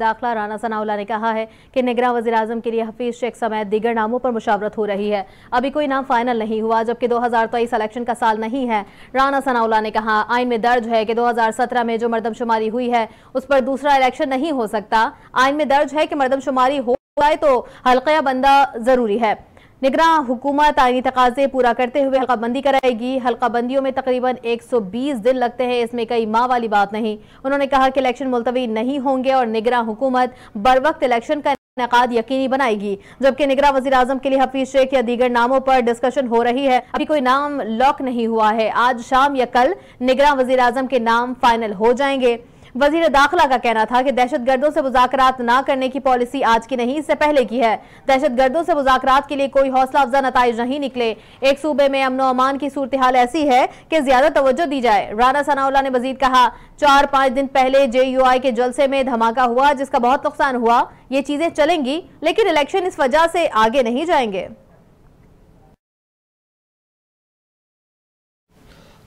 दाखिला राना सनाउल्ला ने कहा है कि निगरान वजी अजम के लिए हफीज शेख समेत दीगर नामों पर मुशावरत हो रही है अभी कोई नाम फाइनल नहीं हुआ जबकि दो हज़ार तेईस इलेक्शन का साल नहीं है राना सनाउल्ला ने कहा आइन में दर्ज है कि दो हज़ार सत्रह में जो मरदमशुमारी हुई है उस पर दूसरा इलेक्शन नहीं हो सकता आइन में दर्ज है कि मरदमशुमारी हो जाए तो हल्का बंदा ज़रूरी है निगरान हुकूमत आईनी तकाजे पूरा करते हुए हल्काबंदी कराएगी हल्काबंदियों में तकरीबन 120 दिन लगते हैं इसमें कई माह वाली बात नहीं उन्होंने कहा कि इलेक्शन मुलतवी नहीं होंगे और निगरान हुकूमत बर वक्त इलेक्शन का इनकाद यकीनी बनाएगी जबकि निगरा वजी अजम के लिए हफीज शेख या दीगर नामों पर डिस्कशन हो रही है अभी कोई नाम लॉक नहीं हुआ है आज शाम या कल निगरान वजी अजम के नाम फाइनल हो जाएंगे वजीर दाखिला का कहना था कि दहशत गर्दों से मुजाकरात न करने की पॉलिसी आज की नहीं इससे पहले की है दहशत गर्दों से मुजाकरात के लिए कोई हौसला अफजा नतज नहीं निकले एक सूबे में अमन अमान की सूरत हाल ऐसी है कि ज्यादा तवज्जो दी जाए राना सनाउल्ला ने मजीद कहा चार पाँच दिन पहले जे यू आई के जलसे में धमाका हुआ जिसका बहुत नुकसान हुआ ये चीजें चलेंगी लेकिन इलेक्शन इस वजह से आगे नहीं जाएंगे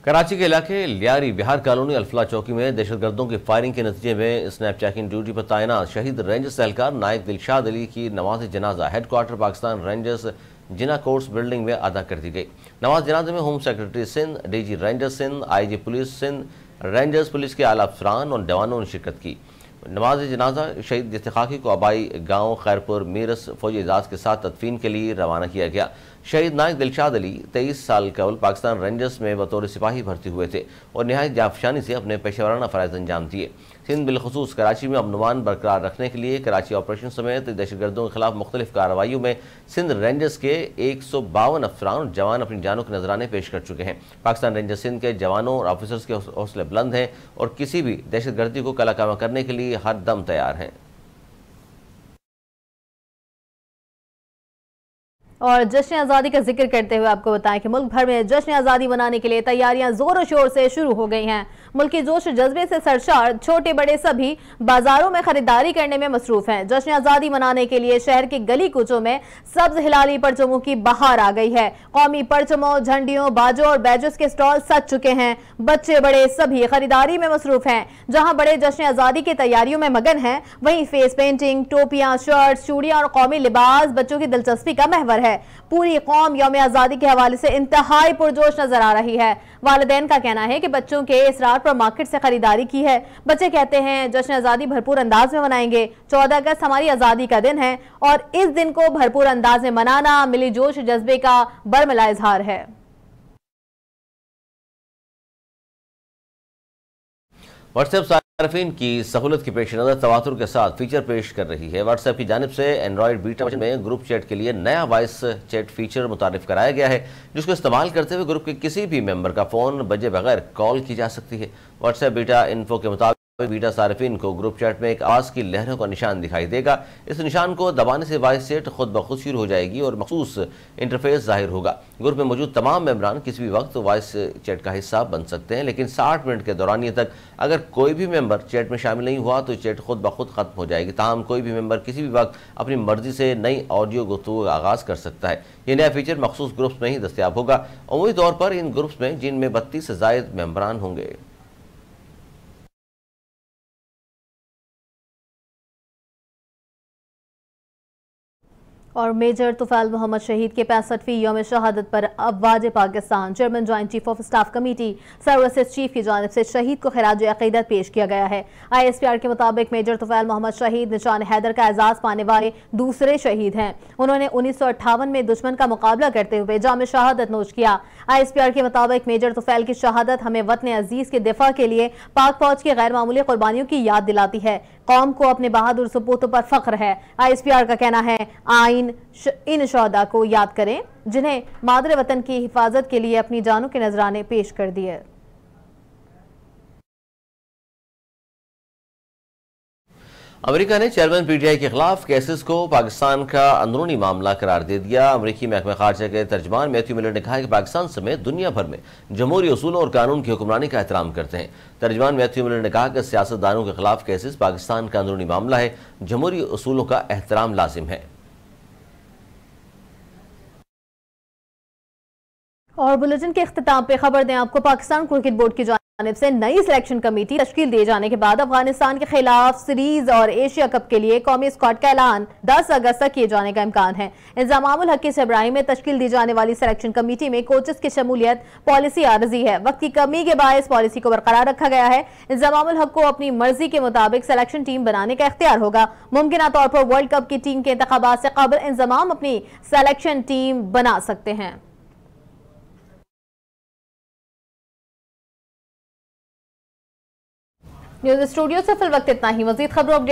कराची के इलाके लियारी बिहार कॉलोनी अल्फला चौकी में दहशतगर्दों की फायरिंग के नतीजे में स्नैप चैकिंग ड्यूटी पर तैनात शहीद रेंजर्स एहलकार नायक दिलशाद अली की नमाज जनाजा headquarter Pakistan rangers Jinnah course building में अदा कर दी गई नमाज जनाजे में home secretary Sindh DG rangers Sindh IG police Sindh rangers police के आला अफसरान और जवानों ने शिरकत की नमाज जनाजा शहीद इस्तखाकी को आबाई गांव खैरपुर मीरस फौजी एजाज के साथ तदफीन के लिए रवाना किया गया शहीद नायक दिलशाद अली तेईस साल कबल पाकिस्तान रेंजर्स में बतौर सिपाही भर्ती हुए थे और नहायत जाफशानी से अपने पेशेवराना फ़रज़ अंजाम दिए सिंध बिलखसूस कराची में अमनमान बरकरार रखने के लिए कराची ऑपरेशन समेत दहशतगर्दों के खिलाफ मुख्तलिफ कार्रवाई में सिंध रेंजर्स के एक सौ बावन अफसरान और जवान अपनी जानों के नजराने पेश कर चुके हैं पाकिस्तान रेंजर्स सिंध के जवानों और ऑफिसर्स के हौसले बुलंद हैं और किसी भी दहशतगर्दी को कलाकामा करने के लिए हर दम तैयार हैं और जश्न आज़ादी का जिक्र करते हुए आपको बताएं कि मुल्क भर में जश्न आज़ादी मनाने के लिए तैयारियां जोरों शोर से शुरू हो गई हैं मुल्क जोश जज्बे से सरचार छोटे बड़े सभी बाजारों में खरीदारी करने में मसरूफ हैं जश्न आज़ादी मनाने के लिए शहर के गली कुचों में सब्ज हिलाली परचमों की बहार आ गई है कौमी परचमों झंडियों बाजों और बैजस के स्टॉल सज चुके हैं बच्चे बड़े सभी खरीदारी में मसरूफ हैं जहाँ बड़े जश्न आज़ादी की तैयारियों में मगन हैं वहीं फेस पेंटिंग टोपियां शर्ट चूड़िया और कौमी लिबास बच्चों की दिलचस्पी का महवर है पूरी कौम यौम आज़ादी के हवाले से इंतहाई पुरजोश नजर आ रही है वालदेन का कहना है कि बच्चों के इसरार पर मार्केट से खरीदारी की है बच्चे कहते हैं जश्न आज़ादी भरपूर अंदाज में मनाएंगे चौदह अगस्त हमारी आज़ादी का दिन है और इस दिन को भरपूर अंदाज में मनाना जोश जज्बे का बरमिला इजहार है व्हाट्सएप तरफीन की सहूलत की पेश नज़र तवातुर के साथ फीचर पेश कर रही है व्हाट्सएप की जानब से एंड्रॉयड बीटा में ग्रुप चैट के लिए नया वॉइस चैट फीचर मुतारफ कराया गया है जिसको इस्तेमाल करते हुए ग्रुप के किसी भी मेम्बर का फ़ोन बजे बगैर कॉल की जा सकती है व्हाट्सएप बीटा इन्फो के मुताबिक बीटा सार्फिन को ग्रुप चैट में एक आवाज़ की लहरों का निशान दिखाई देगा इस निशान को दबाने से वाइस सेट खुद ब शुरू हो जाएगी और मखसूस इंटरफेस जाहिर होगा ग्रुप में मौजूद तमाम मेम्बरान किसी भी वक्त वॉइस चैट का हिस्सा बन सकते हैं लेकिन साठ मिनट के दौरान ये तक अगर कोई भी मेम्बर चैट में शामिल नहीं हुआ तो चैट खुद बखुद खत्म हो जाएगी तमाम कोई भी मेम्बर किसी भी वक्त अपनी मर्जी से नई ऑडियो गुफ्तु का आगाज़ कर सकता है ये नया फीचर मखसूस ग्रुप्स में ही दस्तियाब होगा अमूमी तौर पर इन ग्रुप्स में जिनमें बत्तीस से जायद मेम्बरान होंगे और मेजर तुफैल मोहम्मद शहीद के पैंसठवीं योम शहादत पर अवाज Pakistan chairman joint chief of staff committee services chief की जानब से शहीद को खराज अकीदत पेश किया गया है आईएसपीआर के मुताबिक मेजर तुफैल मोहम्मद शहीद निशान हैदर का एजाज पाने वाले दूसरे शहीद हैं उन्होंने उन्नीस में दुश्मन का मुकाबला करते हुए जाम शहादत नोश किया आर के मुताबिक मेजर तुफैल की शहादत हमें वतन अजीज के दिफा के लिए पाक फौज की गैर मामूली कुर्बानियों की याद दिलाती है कौम को अपने बहादुर सपूतों पर फख्र है आईएसपीआर का कहना है आइन इन शहदा को याद करें जिन्हें मादरे वतन की हिफाजत के लिए अपनी जानों के नजराने पेश कर दिए अमेरिका ने चेयरमैन पीटीआई के खिलाफ केसेस को पाकिस्तान का अंदरूनी मामला करार दे दिया अमरीकी महकमा खारजा के तर्जमान मैथ्यू मिलर ने कहा कि पाकिस्तान समेत दुनिया भर में जमहूरी असूलों और कानून की हुक्मरानी का एहतराम करते हैं तर्जमान मैथ्यू मिलर ने कहा कि सियासतदानों के खिलाफ केसेस पाकिस्तान का अंदरूनी मामला है जमहूरी असूलों का एहतराम लाजिम है और बुलेटिन के अख्ताम पर खबर दें आपको पाकिस्तान क्रिकेट बोर्ड की जान जानब से नई सिलेक्शन कमेटी तश्ल दिए जाने के बाद अफगानिस्तान के खिलाफ सीरीज और एशिया कप के लिए कौमी स्कॉट का ऐलान 10 अगस्त तक किए जाने का इम्कान है इंजामामुल हकीस इब्राहिम में तश्ल दी जाने वाली सिलेक्शन कमेटी में कोचेस की शमूलियत पॉलिसी आरजी है वक्त की कमी के बायस पॉलिसी को बरकरार रखा गया है इंजामामुल हक को अपनी मर्जी के मुताबिक सिलेक्शन टीम बनाने का इख्तियार होगा मुमकिन तौर पर वर्ल्ड कप की टीम के इंतबात से कबल इंजाम अपनी सेलेक्शन टीम बना सकते हैं न्यूज स्टूडियो से वक्त इतना ही मजीद खबरों अपडेट